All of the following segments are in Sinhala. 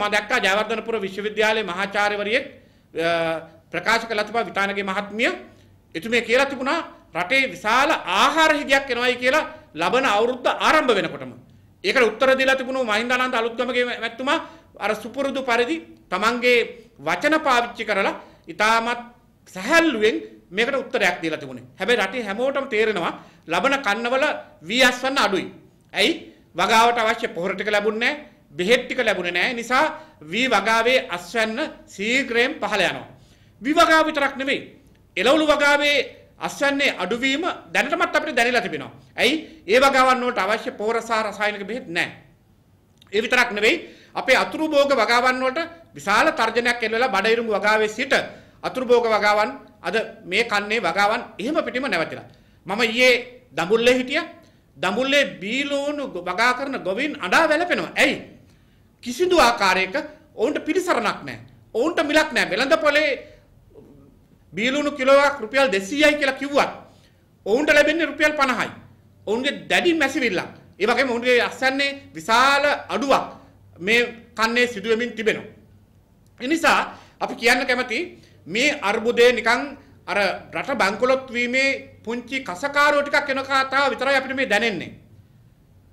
මම දැක්කා ජයවර්ධනපුර විශ්වවිද්‍යාලයේ මහාචාර්යවරියෙක් ප්‍රකාශ කළා තිබා විතානගේ මහත්මිය එතුමිය කියලා තිබුණා රටේ විශාල ආහාර හිගයක් එනවායි කියලා ලබන අවුරුද්ද ආරම්භ වෙනකොටම. ඒකට උත්තර දීලා තිබුණු මහින්දානන්ද අලුත්ගමගේ මැතිතුමා අර සුපුරුදු පරිදි තමන්ගේ වචන පාවිච්චි කරලා ඉතාමත් සැහැල්ලුවෙන් මේකට උත්තරයක් දීලා තිබුණේ. හැබැයි රටේ හැමෝටම තේරෙනවා ලබන කන්නවල වී අස්වන්න අඩුයි. ඇයි? වගාවට අවශ්‍ය පොහොර ටික ලැබුණේ නැහැ. බෙහෙත් ටික ලැබුණේ නැහැ. නිසා වී වගාවේ අස්වැන්න සීඝ්‍රයෙන් පහළ යනවා. වී වගාව විතරක් නෙමෙයි. එළවලු වගාවේ අස්වැන්නේ අඩුවීම දැනටමත් අපිට දැනෙලා තිබෙනවා. ඇයි? ඒ වගාවන් වලට අවශ්‍ය පෝර සහ රසායනික බෙහෙත් නැහැ. ඒ විතරක් නෙවෙයි අපේ අතුරු භෝග වගාවන් වලට විශාල තර්ජනයක් එල්ලලා බඩිරුඹු වගාවේ සිට අතුරු භෝග වගාවන් අද මේ කන්නේ වගාවන් එහෙම පිටිම නැවතිලා. මම ඊයේ දඹුල්ලේ හිටියා. දඹුල්ලේ බීලෝණු වගා කරන ගොවින් අඩා වැළපෙනවා. ඇයි? කිසිදු ආකාරයක ඔවුන්ට පිළිසරණක් නැහැ. ඔවුන්ට මිලක් නැහැ. වෙළඳ පොලේ බීලුණු කිලෝවක් රුපියල් 200යි කියලා කිව්වත් ඔවුන්ට ලැබෙන්නේ රුපියල් 50යි. ඔවුන්ගේ දැඩි මැසිවිල්ලක්. ඒ වගේම ඔවුන්ගේ අස්සන්නේ විශාල අඩුවක් මේ කන්නේ සිදුවෙමින් තිබෙනවා. ඒ නිසා අපි කියන්න කැමති මේ අර්බුදය නිකන් අර රට බංකොලොත් වීමේ පුංචි කසකාරෝ ටිකක් වෙන කතාව විතරයි අපිට මේ දැනෙන්නේ.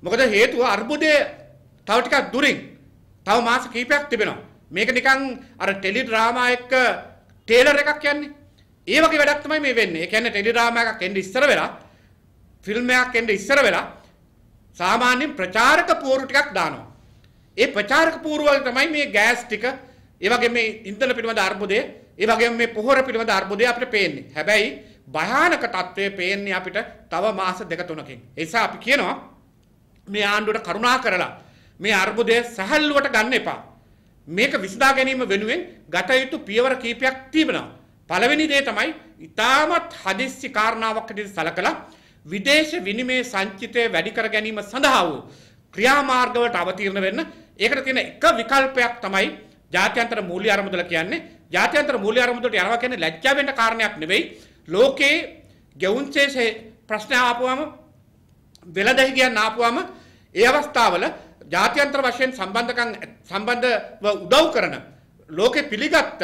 මොකද හේතුව අර්බුදය තව ටිකක් දුරින් තව මාස කීපයක් තිබෙනවා. මේක නිකන් අර ටෙලි ඩ්‍රාමා එක්ක ටේලර් එකක් යන්නේ. ඒ වගේ වැඩක් තමයි මේ වෙන්නේ. ඒ කියන්නේ ටෙලි ඩ්‍රාමා එකක් එන්න ඉස්සර වෙලා ෆිල්ම් එකක් එන්න ඉස්සර වෙලා සාමාන්‍යයෙන් ප්‍රචාරක පූර්ව ටිකක් දානවා. ඒ ප්‍රචාරක පූර්ව වල තමයි මේ ගෑස් ටික, ඒ වගේ මේ ඉන්ධන පිළිබඳ අර්බුදය, ඒ වගේම මේ පොහොර පිළිබඳ අර්බුදය අපිට පේන්නේ. හැබැයි භයානක తත්වයේ පේන්නේ අපිට තව මාස දෙක තුනකින්. ඒ නිසා අපි කියනවා මේ ආණ්ඩුවට කරුණා කරලා මේ අර්බුදය සැහැල්ලුවට ගන්න එපා. මේක විසඳා ගැනීම වෙනුවෙන් ගත යුතු පියවර කීපයක් තිබෙනවා. පළවෙනි දේ තමයි ඉතාමත් හදිස්සි කාරණාවක් ඇටියට සලකලා විදේශ විනිමය සංචිතය වැඩි කර ගැනීම සඳහා වූ ක්‍රියාමාර්ගවලට අවතීර්ණ වෙන්න. ඒකට තියෙන එක විකල්පයක් තමයි ජාත්‍යන්තර මූල්‍ය අරමුදල කියන්නේ. ජාත්‍යන්තර මූල්‍ය අරමුදලට යනවා කියන්නේ ලැජ්ජා වෙන්න කාරණයක් නෙවෙයි. ලෝකේ ගෙවුන්චේ ප්‍රශ්න ආපුවම වෙලදැහි කියන්න ආපුවම ඒ අවස්ථාවල ජාත්‍යන්තර වශයෙන් සම්බන්ධකම් සම්බන්ධව උදව් කරන ලෝකෙ පිළිගත්ත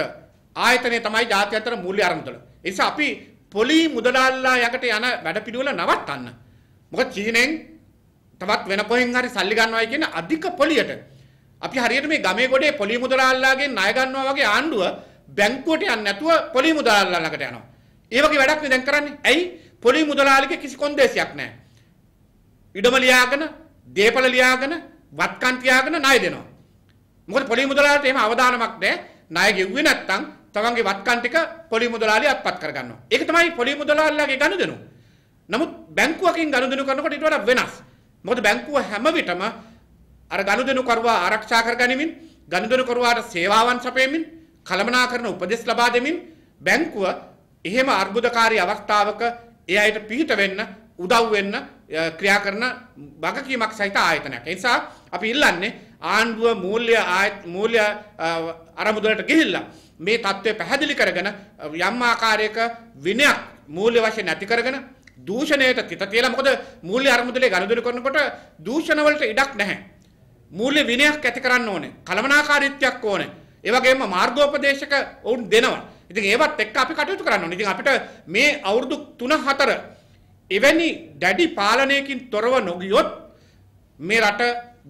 ආයතනය තමයි ජාත්‍යන්තර මූල්‍ය අරමුදල. ඒ නිසා අපි පොලි මුදලාල්ලා යකට යන වැඩපිළිවෙල නවත්තන්න. මොකද චීනෙන් තවත් වෙන කොහෙන් හරි සල්ලි ගන්නවයි කියන අධික පොලියට අපි හරියට මේ ගමේ ගොඩේ පොලි මුදලාල්ලාගෙන් ණය ගන්නවා වගේ ආණ්ඩුව බැංකුවට යන්නේ නැතුව පොලි මුදලාල්ලා ළඟට යනවා. ඒ වගේ වැඩක් නේ දැන් කරන්නේ. ඇයි? පොලි මුදලාලිගේ කිසි කොන්දේසියක් නැහැ. ඉඩම ලියාගෙන, දේපල ලියාගෙන වත්කම් තියාගෙන ණය දෙනවා. මොකද පොලි මුදලාලට එහෙම අවදානමක් නැහැ. ණය ගෙව්වේ නැත්නම් තමන්ගේ වත්කම් ටික පොලි මුදලාලි අත්පත් කරගන්නවා. ඒක තමයි පොලි මුදලාලිලාගේ ගනුදෙනු. නමුත් බැංකුවකින් ගනුදෙනු කරනකොට ඊට වඩා වෙනස්. මොකද බැංකුව හැම විටම අර ගනුදෙනු කරුවා ආරක්ෂා කරගනිමින් ගනුදෙනු කරුවාට සේවාවන් සපයමින් කළමනාකරන උපදෙස් ලබා දෙමින් බැංකුව එහෙම අර්බුදකාරී අවස්ථාවක ඒ අයට පිහිට වෙන්න උදව් වෙන්න ක්‍රියා කරන වගකීමක් සහිත ආයතනයක්. ඒ නිසා අපි ඉල්ලන්නේ ආණ්ඩුව මූල්‍ය මූල්‍ය අරමුදලට ගිහිල්ලා මේ தත්ත්වය පැහැදිලි කරගෙන යම් ආකාරයක විනයක් මූල්‍ය වශයෙන් නැති කරගෙන දූෂණයට කිත කියලා මොකද මූල්‍ය අරමුදලේ ගනුදෙනු කරනකොට දූෂණ වලට ඉඩක් නැහැ. මූල්‍ය විනයක් ඇති කරන්න ඕනේ. කලමනාකාරීත්වයක් ඕනේ. ඒ වගේම මාර්ගෝපදේශක වුන් දෙනවා. ඉතින් ඒවත් එක්ක අපි කටයුතු කරන්න ඕනේ. ඉතින් අපිට මේ අවුරුදු 3 4 එවැනි දැඩි පාලනයකින් තොරව නොගියොත් මේ රට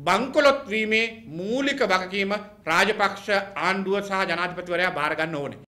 බංකොලොත් වීමේ මූලික වගකීම රාජපක්ෂ ආණ්ඩුව සහ ජනාධිපතිවරයා බාරගන්න ඕනේ.